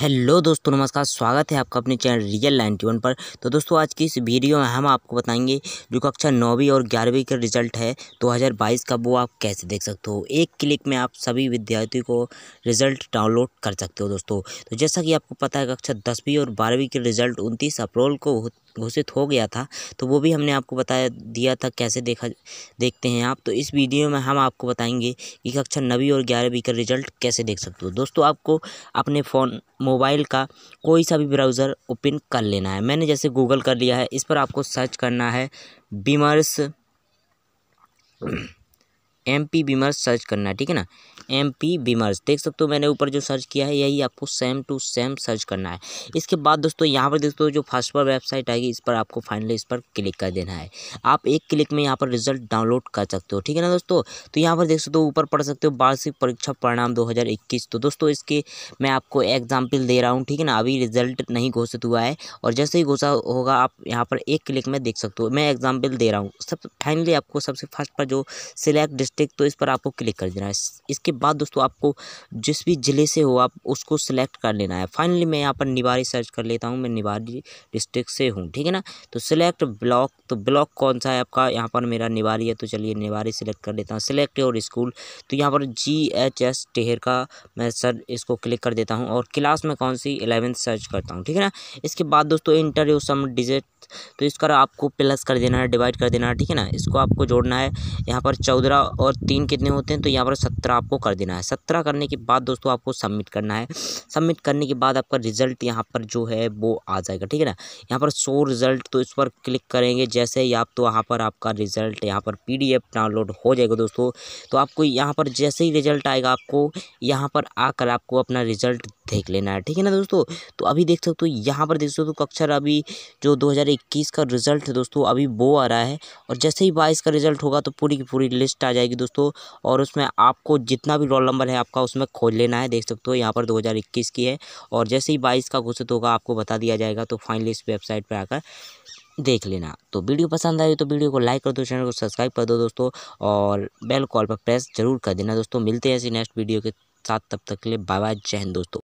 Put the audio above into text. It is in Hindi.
हेलो दोस्तों नमस्कार स्वागत है आपका अपने चैनल रियल नाइन्टी वन पर तो दोस्तों आज की इस वीडियो में हम आपको बताएंगे जो कक्षा नौवीं और ग्यारहवीं का रिजल्ट है 2022 तो का वो आप कैसे देख सकते हो एक क्लिक में आप सभी विद्यार्थियों को रिजल्ट डाउनलोड कर सकते हो दोस्तों तो जैसा कि आपको पता है कक्षा दसवीं और बारहवीं के रिजल्ट उनतीस अप्रैल को घोषित हो गया था तो वो भी हमने आपको बताया दिया था कैसे देखा देखते हैं आप तो इस वीडियो में हम आपको बताएंगे कि कक्षा नवी और ग्यारहवीं का रिजल्ट कैसे देख सकते हो दोस्तों आपको अपने फ़ोन मोबाइल का कोई सा भी ब्राउज़र ओपन कर लेना है मैंने जैसे गूगल कर लिया है इस पर आपको सर्च करना है beamers M P beamers search करना है ठीक है ना एम पी बीमर्स देख सकते हो मैंने ऊपर जो सर्च किया है यही आपको सेम टू सेम सर्च करना है इसके बाद दोस्तों यहाँ पर दोस्तों जो फर्स्ट पर वेबसाइट आएगी इस पर आपको फाइनली इस पर क्लिक कर देना है आप एक क्लिक में यहाँ पर रिजल्ट डाउनलोड कर सकते हो ठीक है ना दोस्तों तो यहाँ पर देख सकते हो ऊपर पढ़ सकते हो वार्षिक परीक्षा परिणाम दो तो दोस्तों इसके मैं आपको एग्जाम्पल दे रहा हूँ ठीक है ना अभी रिजल्ट नहीं घोषित हुआ है और जैसे ही घोषा होगा आप यहाँ पर एक क्लिक में देख सकते हो मैं एग्जाम्पल दे रहा हूँ सब फाइनली आपको सबसे फर्स्ट पर जो सिलेक्ट टिक तो इस पर आपको क्लिक कर देना है इसके बाद दोस्तों आपको जिस भी ज़िले से हो आप उसको सिलेक्ट कर लेना है फाइनली मैं यहाँ पर निवारी सर्च कर लेता हूँ मैं निवारी डिस्ट्रिक्ट से हूँ ठीक है ना तो सिलेक्ट ब्लॉक तो ब्लॉक कौन सा है आपका यहाँ पर मेरा निवारी है तो चलिए निवारी सेलेक्ट कर लेता हूँ सिलेक्ट और स्कूल तो यहाँ पर जी एच एस टेहर का मैं सर इसको क्लिक कर देता हूँ और क्लास में कौन सी एलेवेंथ सर्च करता हूँ ठीक है ना इसके बाद दोस्तों इंटरव्यू सम डिजिट तो इसका आपको प्लस कर देना है डिवाइड कर देना है ठीक है ना इसको आपको जोड़ना है यहाँ पर चौदह और तीन कितने होते हैं तो यहाँ पर सत्रह आपको कर देना है सत्रह करने के बाद दोस्तों आपको सबमिट करना है सबमिट करने के बाद आपका रिजल्ट यहाँ पर जो है वो आ जाएगा ठीक है ना यहाँ पर सो रिजल्ट तो इस पर क्लिक करेंगे जैसे ही आप तो वहाँ पर आपका रिजल्ट यहाँ पर पी डाउनलोड हो जाएगा दोस्तों तो आपको यहाँ पर जैसे ही रिजल्ट आएगा आपको यहाँ पर आकर आपको अपना रिजल्ट देख लेना है ठीक है ना दोस्तों तो अभी देख सकते हो यहाँ पर देख सकते हो कक्षर तो अभी जो 2021 का रिजल्ट है दोस्तों अभी वो आ रहा है और जैसे ही बाईस का रिजल्ट होगा तो पूरी की पूरी लिस्ट आ जाएगी जाएगी दोस्तों और उसमें आपको जितना भी रोल नंबर है आपका उसमें खोज लेना है देख सकते हो यहाँ पर दो की है और जैसे ही बाईस का घोषित होगा आपको बता दिया जाएगा तो फाइनली इस वेबसाइट पर आकर देख लेना तो वीडियो पसंद आई तो वीडियो को लाइक कर दो चैनल को सब्सक्राइब कर दो दोस्तों और बेल कॉल पर प्रेस जरूर कर देना दोस्तों मिलते हैं ऐसी नेक्स्ट वीडियो के साथ तब तक के लिए बाय बाय जय हिंद दोस्तों